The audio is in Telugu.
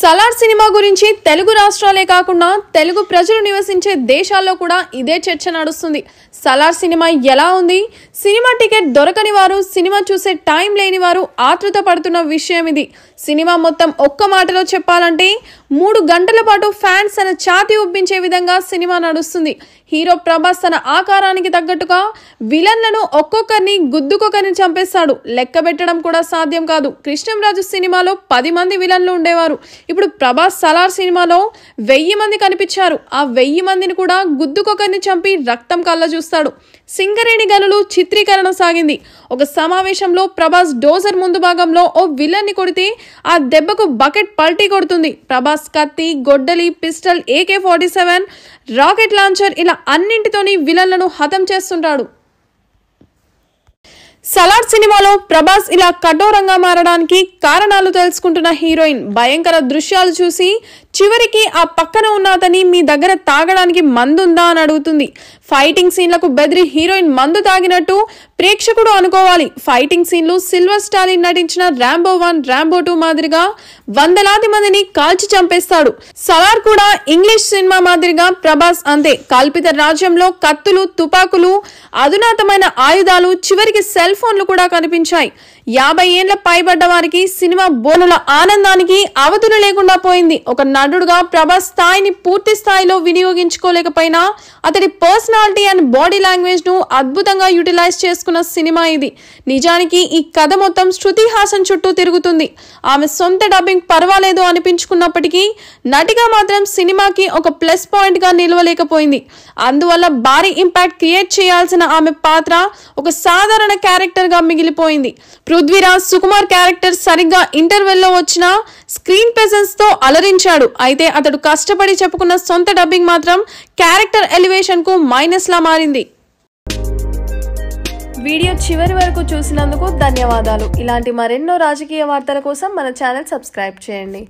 సలార్ సినిమా గురించి తెలుగు రాష్ట్రాలే కాకుండా తెలుగు ప్రజలు నివసించే దేశాల్లో కూడా ఇదే చర్చ నడుస్తుంది సలార్ సినిమా ఎలా ఉంది సినిమా టికెట్ దొరకని వారు సినిమా చూసే టైం లేని వారు ఆతృత పడుతున్న విషయం ఇది సినిమా మొత్తం ఒక్క మాటలో చెప్పాలంటే మూడు గంటల పాటు ఫ్యాన్స్ తన ఛాతి ఉబ్బించే విధంగా సినిమా నడుస్తుంది హీరో ప్రభాస్ తన ఆకారానికి తగ్గట్టుగా విలన్లను ఒక్కొక్కరిని గుద్దుకొకరిని చంపేస్తాడు లెక్క పెట్టడం కూడా సాధ్యం కాదు కృష్ణంరాజు సినిమాలో పది మంది విలన్లు ఉండేవారు ఇప్పుడు ప్రభాస్ సలార్ సినిమాలో వెయ్యి మంది కనిపించారు ఆ వెయ్యి మందిని కూడా గుద్దుకొకరిని చంపి రక్తం కళ్ళ చూస్తాడు సింగరేణి గనులు చిత్రీకరణ సాగింది ఒక సమావేశంలో ప్రభాస్ డోజర్ ముందు భాగంలో ఓ విలన్ని కొడితే ఆ దెబ్బకు బకెట్ పల్టీ కొడుతుంది ప్రభాస్ కత్తి గొడ్డలి pistol AK forty seven rocket launcher ఇలా అన్నింటితోని విలన్లను హతం చేస్తుంటాడు సలార్ సినిమాలో ప్రభాస్ ఇలా కఠోరంగా మారడానికి కారణాలు తెలుసుకుంటున్న హీరోయిన్ భయంకర దృశ్యాలు చూసి చివరికి ఆ పక్కన అతని మీ దగ్గర తాగడానికి మందుందా అని అడుగుతుంది ఫైటింగ్ సీన్లకు బెదిరి హీరోయిన్ మందు తాగినట్టు ప్రేక్షకుడు అనుకోవాలి ఫైటింగ్ సీన్లు సిల్వర్ స్టాలిన్ నటించిన ర్యాంబో వన్ ర్యాంబో టూ మాదిరిగా వందలాది మందిని కాల్చి చంపేస్తాడు సలార్ కూడా ఇంగ్లీష్ సినిమా మాదిరిగా ప్రభాస్ అంతే కల్పిత రాజ్యంలో కత్తులు తుపాకులు అధునాతమైన ఆయుధాలు చివరికి సెల్ ఫోన్లు కూడా కనిపించాయి యాభై ఏండ్ల పైబడ్డ వారికి సినిమా బోనుల ఆనందానికి అవధులు లేకుండా పోయింది ఒక నటుడుగా ప్రభాస్ స్థాయిని పూర్తి స్థాయిలో వినియోగించుకోలేకపోయినా అతడి పర్సనాలిటీ అండ్ బాడీ లాంగ్వేజ్ను అద్భుతంగా యూటిలైజ్ చేసుకున్న సినిమా ఇది నిజానికి ఈ కథ మొత్తం శృతి హాసన్ చుట్టూ తిరుగుతుంది ఆమె సొంత డబ్బింగ్ పర్వాలేదు అనిపించుకున్నప్పటికీ నటిగా మాత్రం సినిమాకి ఒక ప్లస్ పాయింట్గా నిలవలేకపోయింది అందువల్ల భారీ ఇంపాక్ట్ క్రియేట్ చేయాల్సిన ఆమె పాత్ర ఒక సాధారణ క్యారెక్టర్గా మిగిలిపోయింది పృథ్వీరాజ్ సుకుమార్ క్యారెక్టర్ సరిగ్గా ఇంటర్వెల్లో వచ్చినా స్క్రీన్ తో అలరించాడు అయితే అతడు కష్టపడి చెప్పుకున్న సొంత డబ్బింగ్ మాత్రం క్యారెక్టర్ ఎలివేషన్కు మైనస్లా మారింది వీడియో చివరి వరకు చూసినందుకు ధన్యవాదాలు ఇలాంటి మరెన్నో రాజకీయ వార్తల కోసం మన ఛానల్ సబ్స్క్రైబ్ చేయండి